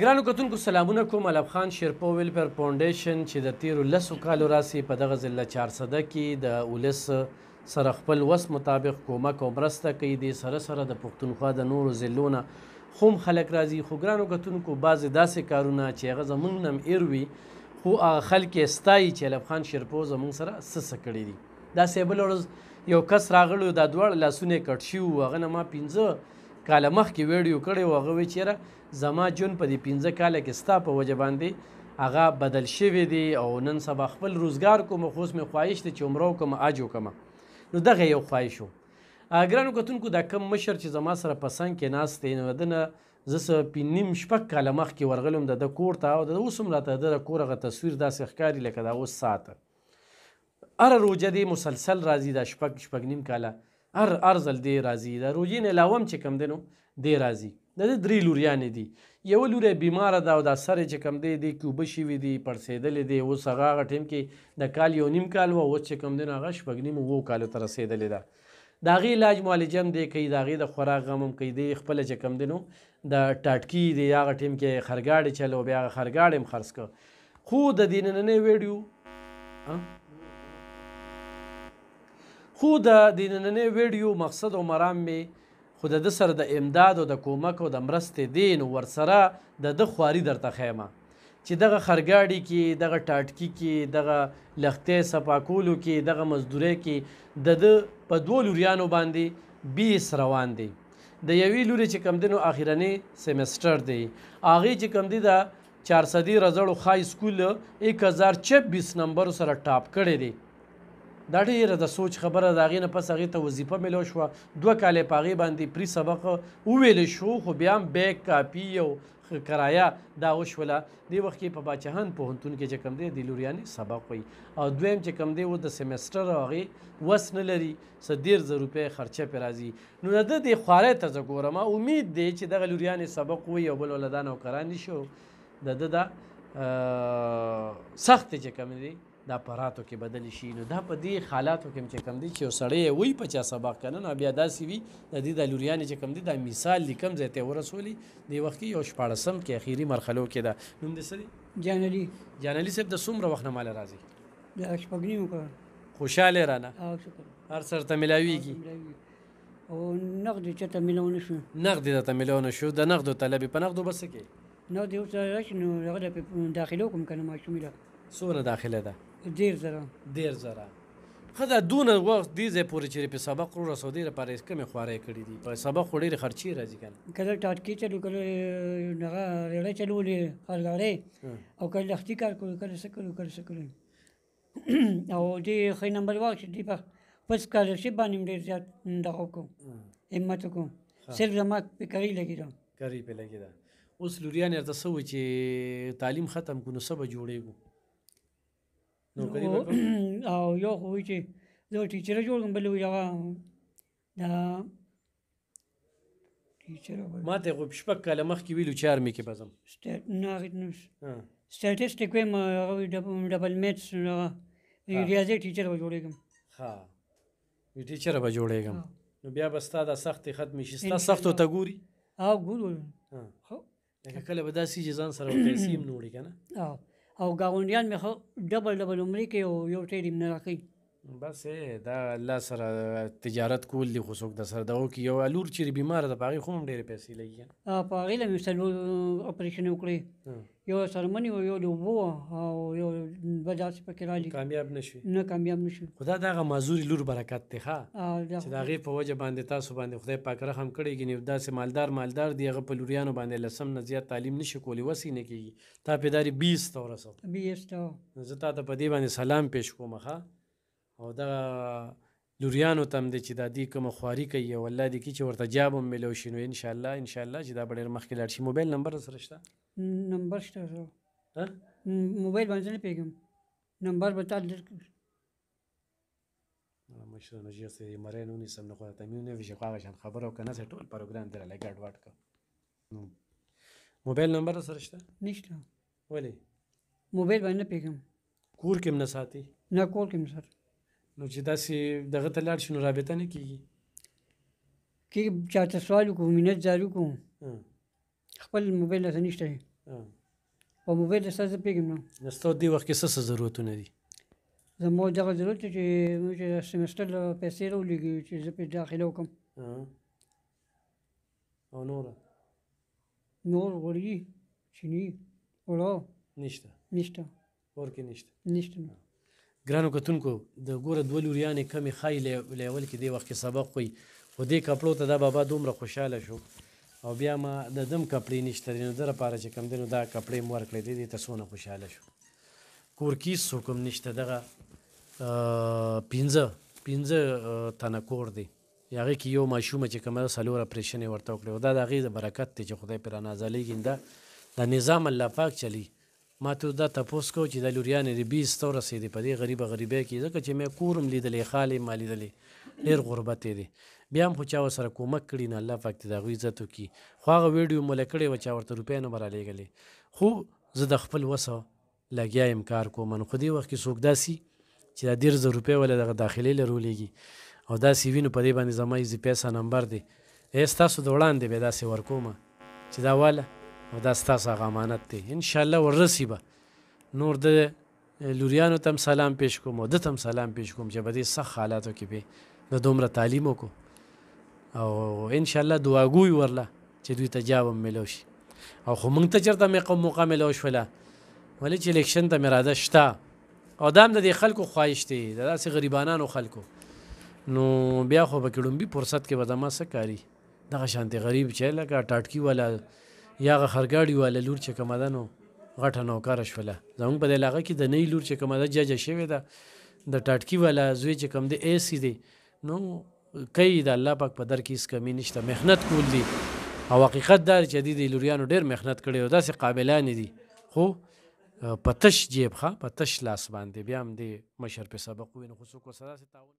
ګرانو کتونکو سلامونه کوم علب خان شیرپو ویلپر فاونډیشن چې د تیرو لسو کالو راسي په دغه ضلع چارسده کې د ولس سره خپل وس مطابق کومک او مرسته کوي د سره سره د پښتونخوا د نورو ضلعونه خوم خلک راځي خو ګرانو کتونکو بعضې داسې کارونه چې هغه زمونږ نه هم ایروي خو هغه خلک یې ستایي چې علب خان شیرپو زمونږ سره څه څه کړي دي داسې بله ورځ یو کس راغلی دا دواړه لاسونه یې کټ شوي وو هغه نه ما پنځه کاله مخکې ویډیو کړی و هغه وایي چېره زما جون په دې پنځه کاله کې ستا په وجه باندې هغه بدل شوی دی او نن سبا خپل روزګار کوم خو اوس مې خواهش دی چې عمره وکړم حج وکړم نو دغه یو خواهش و ګرانو کتونکو دا کم مشر چې زما سره په څنګ کې ناست دی نو دنه زه څه پنځم شپږ کاله مخکې ورغلم د ده کور ته او د اوس هم راته د کور هغه تصویر داسې ښکاري لکه دا اوس ساعته هره روجه دی مسلسل راځي دا شپږ شپږ نیم کاله هر ارزل دی راځي د روجین علاوه هم چې کم دی نو دی راځي د دې درې لوریانې دي یو لوری بیماره ده او دا سر چې کم دی دی کوبه شوي دي پړسېدلې دی اوس هغه هغه ټیم کې د کال یو نیم کال و اوس چې کم دی نو هغه شپږ نیم اوو کالو ته رسېدلې ده د هغې علاج معالجم دی کوي د هغې د خوراک غم هم کوي دی خپله چې کم دی نو د ټاټکي دی هغه ټیم کې خرګاډې چلو بیا هغه خرګاډې هم خرڅ کړه خو د دې نننۍ ویډیو خو د د نننۍ ویډیو مقصد او مرام می خو د سره د امداد او د کومک او د مرستې دین ورسره د د خواري درته خیمه چې دغه خرګاډي کې دغه ټاټکی کې دغه لختې سپاکولو کې دغه مزدوري کې د د په دوه لوریانو باندې 20 روان دي د یوې لوري چې کم دنو اخیرنی سیمستر دی اغه چې کم دی دا 400 رزړو خای سکول 1026 نمبر سره ټاپ کړی دی دا ډیره د سوچ خبره د هغې نه پس هغې ته وظیفه میلو شوه دوه کالې په هغې باندې پري سبق وویلې شو خو بیا هم بیک کاپي او کرایه دا وشوله دې وخت کې په باچهان پوهنتون کې چې کوم دی د لوریانې سبق وایي او دویم چې کوم دی و د سیمسټر هغې وس نه لري څه ډېر زر روپۍ خرچه پرې راځي نو د ده دې خوارۍ ته زه ګورم امید دی چې دغه لوریانې سبق وایي او بل ولدان او کران شو د ده دا سخت چې کوم دی د اپاراتو کې بدل شي نو دا په دې حالاتو کې چې کم دي چې یو سړی وای په چا سبق کنه نو بیا داسې وي د دې د لوریانې چې کم دي دا مثال لیکم ځای ته ورسولي د وخت کې یو شپاړسم کې اخیری مرحلو کې ده نوم دې سړي جانلي جانلي صاحب د څومره وخت نه مال راځي د شپږنیو کړه خوشاله رانه او شکر هر سر ته ملاویږي او نقد چې ته ملونه شو نقد ته ملونه شو د نقد طلب په نقد بس کې نو دې اوس راشنو هغه د داخلو کوم کنه ما شومله سونه داخله ده دا. ډیر زره ډیر زره خدا دونه وخت دی زه پوری چیرې په سبق رو رسودې لپاره اس کمه خوارې کړې دي په سبق خوري خرچي راځي کنه کله ټاټکی چلو کله نغه رړې چلولې خلګړې او کله لختي کار کول کله سکلو کله سکلو او دې خې نمبر واخ دې په پس کالرشپ باندې ډیر زیات دغه کوم همت کوم صرف زما په کاری لګیږم کاری په لګیږم اوس لوریان ارته سوي چې تعلیم ختم کو نو سبا جوړېږو نوکری وکړه او یو خو چې زه ټیچر جوړم بل یو دا ټیچر ما ته خو شپږ کاله مخکې ویلو چې آرمي کې بزم سټیټ نه نه سټیټیسټیک ویم ډبل میټس ریاضي ټیچر به جوړېږم ها یو ټیچر به جوړېږم نو بیا به ستا د سختې ختمې شي ستا سختو ته ګوري او ګورو لکه کله به داسې چې ځان سره پیسې هم نوړي که نه او ګاونډیان مې خو ډبل ډبل عمرې کې او یو ټیر یې نه راکوي بس دا الله سره تجارت کول دي خو څوک د سره دا و کې یو الور چې بیمار د پاغي خو هم ډېر پیسې لګي ا پاغي له وسلو اپریشن وکړي یو سرمنی او یو لوبو او یو بجاس په کې راځي کامیاب نشي نه کامیاب نشي خدا دا غ مازوري لور برکت ته ها چې دا غي په وجه باندې تاسو باندې خدای پاک رحم کړي ګنې دا سه مالدار مالدار دی غ په لوریانو باندې لسم نه زیات تعلیم نشي کولی وسی نه کیږي تا پیداري 20 تورسو 20 زه تا ته په دې باندې سلام پېښ کوم ها او دا لوریانو تم دې چې دا دې کوم خواري کوي ولله دې کې چې ورته جواب هم ملو شي نو ان شاء الله ان شاء الله چې دا ډېر مخکې لاړ شي موبایل نمبر سره شته نمبر شته زه ها موبایل باندې نه پیګم نمبر به تعال مشر نه جې سي مرین ونی سم نه خو ته مې نه ویشه خو شان خبر او کنه ټول پروګرام در لګاډ واټ کو موبایل نمبر سره شته نشته ولې موبایل باندې پیګم کور کې نه ساتي نه کور کې نه ساتي نو چې داسې دغه ته لاړ شي نو رابطه نه کیږي کې چاته سوال وکړو مینت جارو کوم خپل موبایل ته نشته په موبایل سره پیګم نو نستو دی وخت کې څه ضرورتونه دي زمو دغه ضرورت چې موږ سیمستر پیسې راولېږو چې زه په داخله وکم او نور نور غوړي چینی اوړو نشته نشته ورکې نشته نشته ګرانو کتونکو د ګوره دوه لوریانې کمې ښایي له اول کې دې وخت کې سبق وي خو دې کپړو ته دا بابا دومره خوشحاله شو او بیا ما د دم کپړې نشته دی نو ده لپاره چې کوم دی نو دا کپړې م ورکړې دی دې ته څونه خوشحاله شو کور کې څوک هم نشته دغه پنځه پنځه تنه کور دی هغې کې یو ماشومه چې کومه ده څلور اپریشنې ورته وکړې او دا د هغې برکت دی چې خدای پرې رانازلیږي دا د نظام الله پاک چلی ما ته دا تاسو کو چې د لوریانې د 20 تور سي دی په دې غریب غریبه کې ځکه چې مې کورم لیدلې خالې ما لیدلې ډېر غربت دی بیا هم خو چا ورسره کومک کړي نه الله پاک دې د هغوی عزت وکړي خو هغه ویډیو مو لکړې وه چا ورته روپۍ نه به رالیږلې خو زه د خپل وسه لګیا یم کار کوم نو خو دې وخت کې څوک داسي چې دا ډېر زر روپۍ ولا دغه داخلي لرولېږي او داسې وینو په دې باندې زما ایزي پیسه نمبر دی ای ستاسو د وړاندې بیا داسې ورکومه چې دا واله او دا ستاسو هغه امانت دی ان شاء الله ورسی به نور د لوریانو تم سلام پیش کوم او د تم سلام پیش کوم چې بده سخت حالاتو کې به د دومره تعلیم وکړو او ان شاء الله دعاګوي ورله چې دوی ته جواب ملو شي او خو مونږ ته چرته مې قوم مقام ملو شولا ولې چې الیکشن ته مراده شته او دام د دا خلکو خواهش دی دا داسې غریبانانو خلکو نو بیا خو به کډم بي فرصت کې به دما سکاري دغه شانتي غریب چې لکه ټاټکی ولا یا غ خرګاړي والا لور چې کومه ده نو غټه نوکار شوله زمونږ په علاقه کې د نی لور چې کومه ده ججه شوې ده د ټاټکی والا زوی چې کوم دی اے سی دی نو کوي د الله پاک په در کې اس کمی نشته مهنت کول دي او حقیقت دا چې دی د لوریانو ډیر مهنت کړي او داسې قابلان دي خو پتش جیب ښه پتش لاس باندې بیا هم د مشر په سبق وینو خو څوک سره تعاون